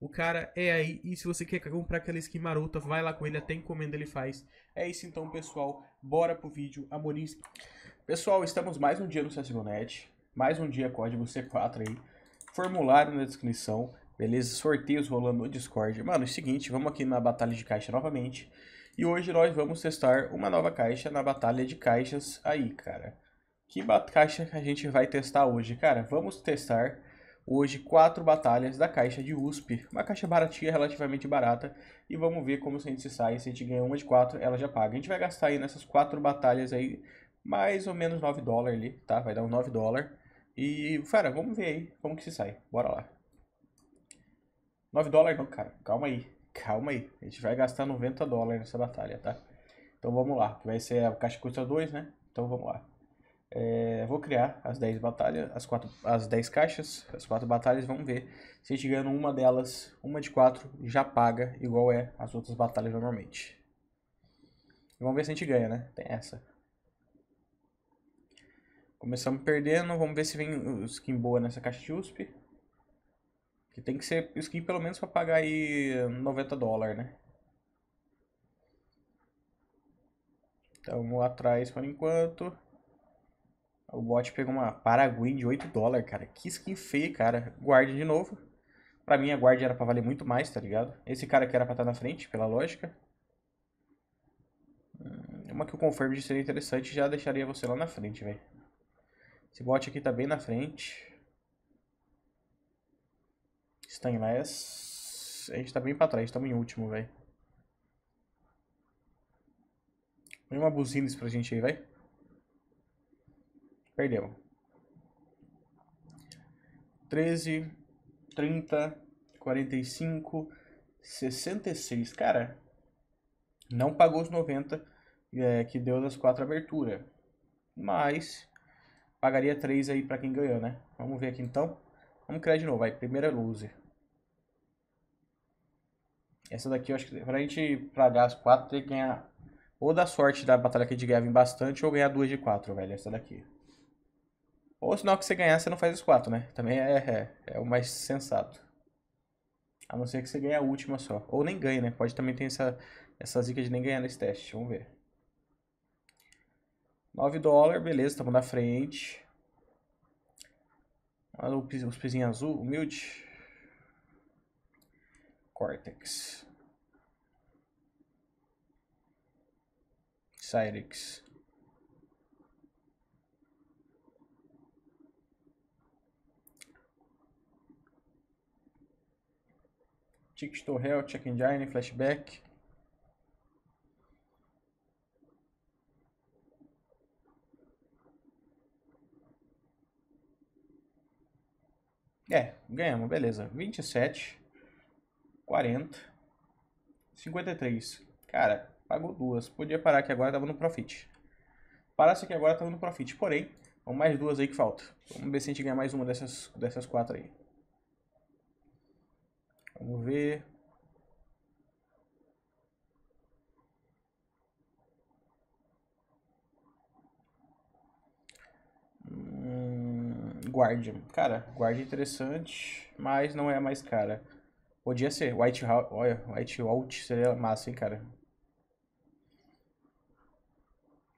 O cara é aí. E se você quer comprar aquela skin marota, vai lá com ele, até encomenda ele faz. É isso então, pessoal. Bora pro vídeo. Amorim. Pessoal, estamos mais um dia no CSGONet. Mais um dia código C4 aí. Formulário na descrição. Beleza? Sorteios rolando no Discord. Mano, é o seguinte, vamos aqui na batalha de caixa novamente. E hoje nós vamos testar uma nova caixa na batalha de caixas aí, cara. Que caixa que a gente vai testar hoje, cara? Vamos testar hoje quatro batalhas da caixa de USP, uma caixa baratinha, relativamente barata, e vamos ver como se a gente se sai, se a gente ganha uma de quatro, ela já paga. A gente vai gastar aí nessas quatro batalhas aí, mais ou menos 9 dólares ali, tá? Vai dar um 9 dólares. E, cara, vamos ver aí como que se sai, bora lá. 9 dólares não, cara, calma aí, calma aí, a gente vai gastar 90 dólares nessa batalha, tá? Então vamos lá, vai ser, a caixa custa 2, né? Então vamos lá. É, vou criar as 10 batalhas, as, quatro, as 10 caixas, as 4 batalhas, vamos ver. Se a gente ganha uma delas, uma de 4, já paga, igual é as outras batalhas normalmente. Vamos ver se a gente ganha, né? Tem essa. Começamos perdendo, vamos ver se vem skin boa nessa caixa de USP. Que tem que ser skin pelo menos para pagar aí 90 dólares, né? Então, atrás por enquanto. O bot pegou uma Paraguay de 8 dólares, cara. Que skin feia, cara. Guarde de novo. Pra mim, a guarda era pra valer muito mais, tá ligado? Esse cara aqui era pra estar tá na frente, pela lógica. Hum, uma que o confirm de seria interessante já deixaria você lá na frente, velho. Esse bot aqui tá bem na frente. Stainless. A gente tá bem pra trás, estamos em último, velho. Vem uma buzina pra gente aí, velho. Perdeu. 13, 30, 45, 66. Cara, não pagou os 90 é, que deu das quatro aberturas. Mas pagaria 3 aí pra quem ganhou, né? Vamos ver aqui então. Vamos criar de novo, vai. Primeira loser. Essa daqui eu acho que pra gente pagar as 4, tem que ganhar ou dar sorte da batalha aqui de Gavin bastante ou ganhar 2 de 4, velho. Essa daqui. Ou sinal que você ganhar, você não faz os quatro, né? Também é, é, é o mais sensato. A não ser que você ganhe a última só. Ou nem ganhe, né? Pode também ter essa, essa zica de nem ganhar nesse teste. Vamos ver. 9 dólares, beleza, estamos na frente. Olha os pisinhos azul, humilde. Cortex. Cyrix. Tick to Hell, Check Engine, Flashback. É, ganhamos, beleza. 27, 40, 53. Cara, pagou duas. Podia parar que agora, tava no profit. Parasse aqui agora, tava no profit. Porém, são mais duas aí que faltam. Vamos ver se a gente ganha mais uma dessas, dessas quatro aí. Vamos ver. Hum, Guardian. Cara, Guardian é interessante, mas não é a mais cara. Podia ser. White, olha, White Out seria massa, hein, cara.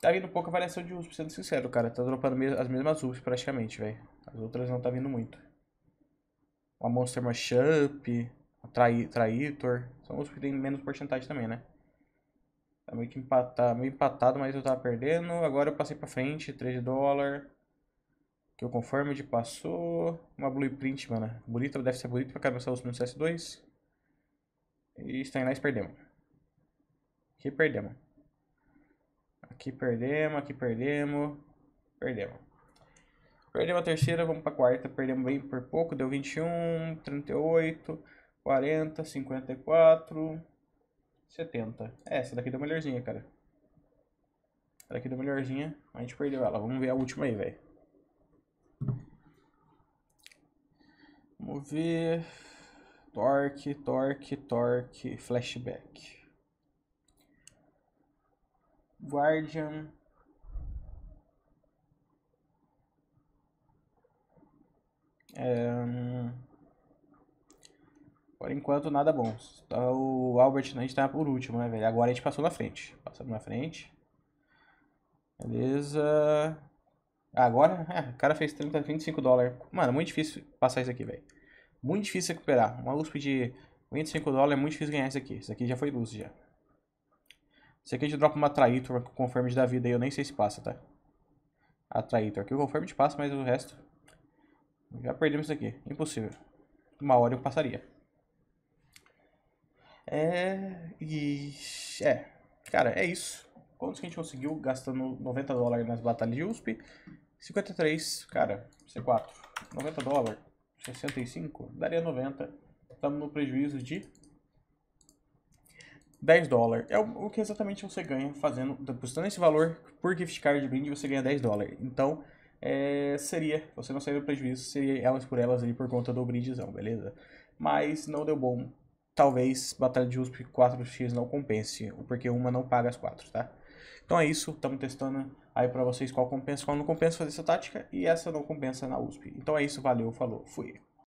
Tá vindo pouca variação de uso, sendo sincero, cara. Tá dropando as mesmas usos praticamente, velho. As outras não tá vindo muito. Uma Monster Mashup. Trai, traitor. São os que tem menos porcentagem também, né? Tá meio que empatado, tá meio empatado, mas eu tava perdendo. Agora eu passei pra frente, 3 dólar. Que eu conforme de passou. Uma blueprint, mano. Bonita, deve ser bonita pra caramba no CS2. E Steinleis perdemos. Aqui perdemos. Aqui perdemos, aqui perdemos. Perdemos. Perdemos a terceira, vamos pra quarta. Perdemos bem por pouco, deu 21, 38. 40, 54, 70. É, essa daqui deu melhorzinha, cara. Essa daqui deu melhorzinha. A gente perdeu ela. Vamos ver a última aí, velho. Vamos ver. Torque, torque, torque, flashback. Guardian. É... Hum, por enquanto, nada bom. O Albert né, a gente tá por último, né, velho? Agora a gente passou na frente. Passamos na frente. Beleza. Ah, agora, é, o cara fez 30, 25 dólares. Mano, muito difícil passar isso aqui, velho. Muito difícil recuperar. Uma USP de 25 dólares é muito difícil ganhar isso aqui. Isso aqui já foi luz, já. Isso aqui a gente dropa uma Traitor com Confirmed da vida aí. Eu nem sei se passa, tá? A Traitor. Aqui o de passa, mas o resto... Já perdemos isso aqui. Impossível. Uma hora eu passaria. É. E. É. Cara, é isso. Quantos que a gente conseguiu gastando 90 dólares nas batalhas de USP? 53, cara, C4. 90 dólares. 65? Daria 90. Estamos no prejuízo de 10 dólares. É o que exatamente você ganha fazendo, depositando esse valor por gift card de brinde, você ganha 10 dólares. Então, é, seria, você não sairia do prejuízo, seria elas por elas ali por conta do brindezão, beleza? Mas não deu bom talvez Batalha de USP 4x não compense, porque uma não paga as quatro, tá? Então é isso, estamos testando aí para vocês qual compensa, qual não compensa fazer essa tática e essa não compensa na USP. Então é isso, valeu, falou, fui.